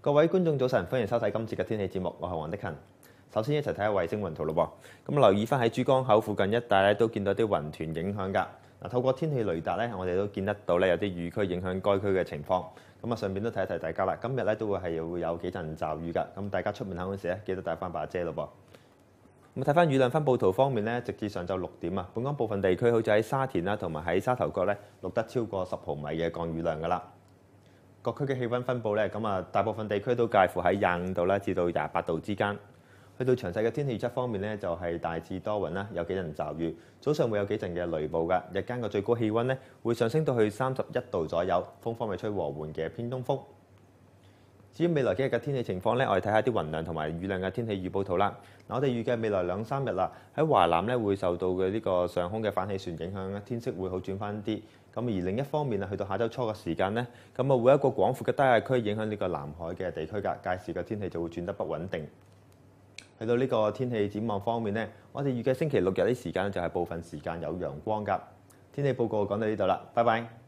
各位觀眾，早晨，歡迎收睇今次嘅天氣節目，我係黃德勤。首先一齊睇下衛星雲圖咯噃。咁留意翻喺珠江口附近一帶咧，都見到啲雲團影響㗎。嗱，透過天氣雷達咧，我哋都見得到咧，有啲雨區影響該區嘅情況。咁啊，順便都提一提大家啦，今日咧都會係會有幾陣驟雨㗎。咁大家出門行嗰時咧，記得帶翻把遮咯噃。咁睇翻雨量分布圖方面咧，直至上晝六點啊，本港部分地區好似喺沙田啦，同埋喺沙頭角咧，錄得超過十毫米嘅降雨量㗎啦。各区嘅气温分布咧，咁啊，大部分地区都介乎喺廿五度啦，至到廿八度之间。去到详细嘅天气预测方面咧，就系大致多云啦，有几阵骤雨，早上会有几阵嘅雷暴噶。日间嘅最高气温咧会上升到去三十一度左右，风方面吹和缓嘅偏东风。至於未來幾日嘅天氣情況咧，我哋睇下啲雲量同埋雨量嘅天氣預報圖啦。嗱，我哋預計未來兩三日啦，喺華南咧會受到嘅呢個上空嘅反氣旋影響咧，天色會好轉翻啲。咁而另一方面啊，去到下周初嘅時間咧，咁啊會一個廣闊嘅低壓區影響呢個南海嘅地區㗎，屆時嘅天氣就會轉得不穩定。去到呢個天氣展望方面咧，我哋預計星期六日啲時間就係部分時間有陽光㗎。天氣報告講到呢度啦，拜拜。